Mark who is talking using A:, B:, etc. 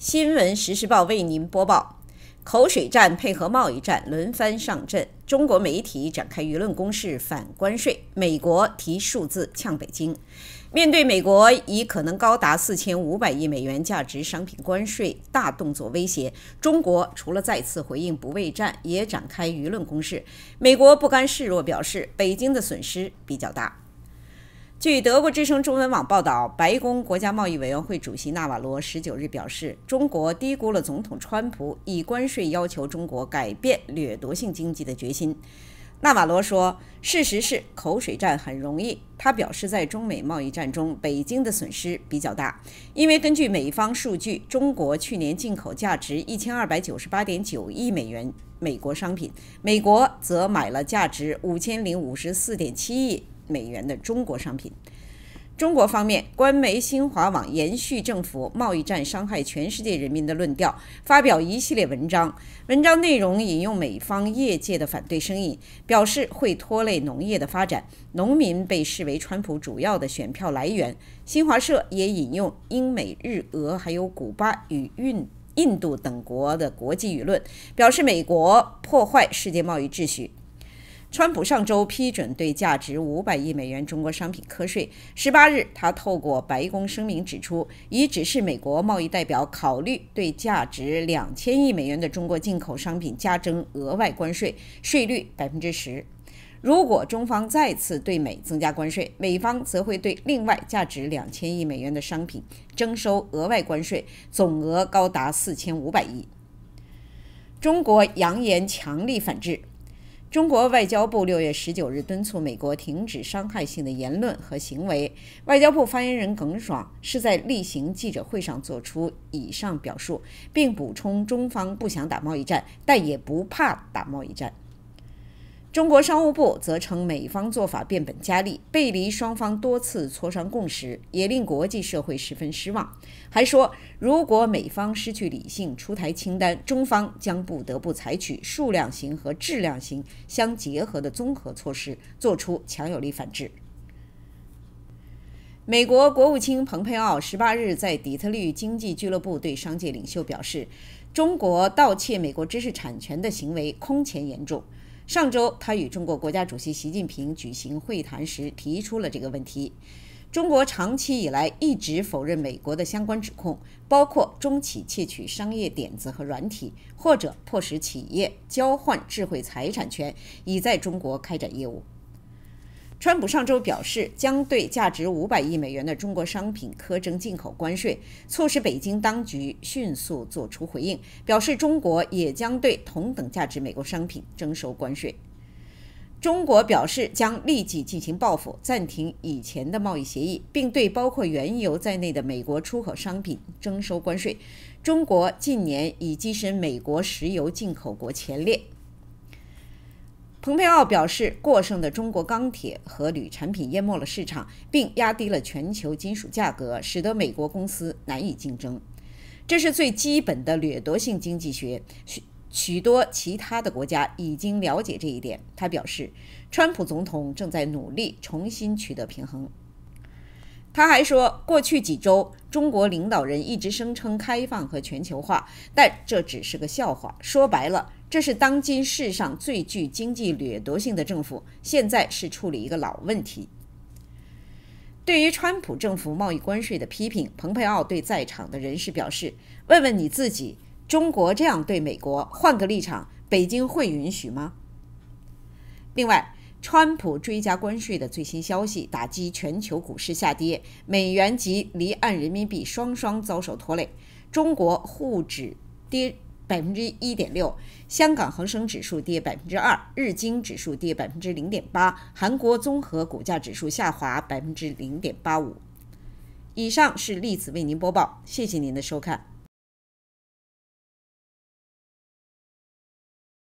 A: 新闻实时报为您播报：口水战配合贸易战轮番上阵，中国媒体展开舆论攻势反关税，美国提数字呛北京。面对美国以可能高达四千五百亿美元价值商品关税大动作威胁，中国除了再次回应不畏战，也展开舆论攻势。美国不甘示弱，表示北京的损失比较大。据德国之声中文网报道，白宫国家贸易委员会主席纳瓦罗十九日表示，中国低估了总统川普以关税要求中国改变掠夺性经济的决心。纳瓦罗说：“事实是口水战很容易。”他表示，在中美贸易战中，北京的损失比较大，因为根据美方数据，中国去年进口价值一千二百九十八点九亿美元美国商品，美国则买了价值五千零五十四点七亿。美元的中国商品，中国方面，官媒新华网延续政府贸易战伤害全世界人民的论调，发表一系列文章。文章内容引用美方业界的反对声音，表示会拖累农业的发展，农民被视为川普主要的选票来源。新华社也引用英美日俄还有古巴与印印度等国的国际舆论，表示美国破坏世界贸易秩序。川普上周批准对价值五百亿美元中国商品课税。十八日，他透过白宫声明指出，已指示美国贸易代表考虑对价值两千亿美元的中国进口商品加征额外关税，税率百分之十。如果中方再次对美增加关税，美方则会对另外价值两千亿美元的商品征收额外关税，总额高达四千五百亿。中国扬言强力反制。中国外交部六月十九日敦促美国停止伤害性的言论和行为。外交部发言人耿爽是在例行记者会上作出以上表述，并补充：中方不想打贸易战，但也不怕打贸易战。中国商务部则称，美方做法变本加厉，背离双方多次磋商共识，也令国际社会十分失望。还说，如果美方失去理性，出台清单，中方将不得不采取数量型和质量型相结合的综合措施，做出强有力反制。美国国务卿蓬佩奥十八日在底特律经济俱乐部对商界领袖表示，中国盗窃美国知识产权的行为空前严重。上周，他与中国国家主席习近平举行会谈时提出了这个问题。中国长期以来一直否认美国的相关指控，包括中企窃取商业点子和软体，或者迫使企业交换智慧财产权以在中国开展业务。川普上周表示，将对价值五百亿美元的中国商品苛征进口关税，促使北京当局迅速作出回应，表示中国也将对同等价值美国商品征收关税。中国表示将立即进行报复，暂停以前的贸易协议，并对包括原油在内的美国出口商品征收关税。中国近年已跻身美国石油进口国前列。蓬佩奥表示，过剩的中国钢铁和铝产品淹没了市场，并压低了全球金属价格，使得美国公司难以竞争。这是最基本的掠夺性经济学。许许多其他的国家已经了解这一点。他表示，川普总统正在努力重新取得平衡。他还说，过去几周，中国领导人一直声称开放和全球化，但这只是个笑话。说白了。这是当今世上最具经济掠夺性的政府。现在是处理一个老问题。对于川普政府贸易关税的批评，蓬佩奥对在场的人士表示：“问问你自己，中国这样对美国，换个立场，北京会允许吗？”另外，川普追加关税的最新消息，打击全球股市下跌，美元及离岸人民币双双遭受拖累，中国沪指跌。百分之一点六，香港恒生指数跌百分之二，日经指数跌百分之零点八，韩国综合股价指数下滑百分之零点八五。以上是例子为您播报，谢谢您的收看。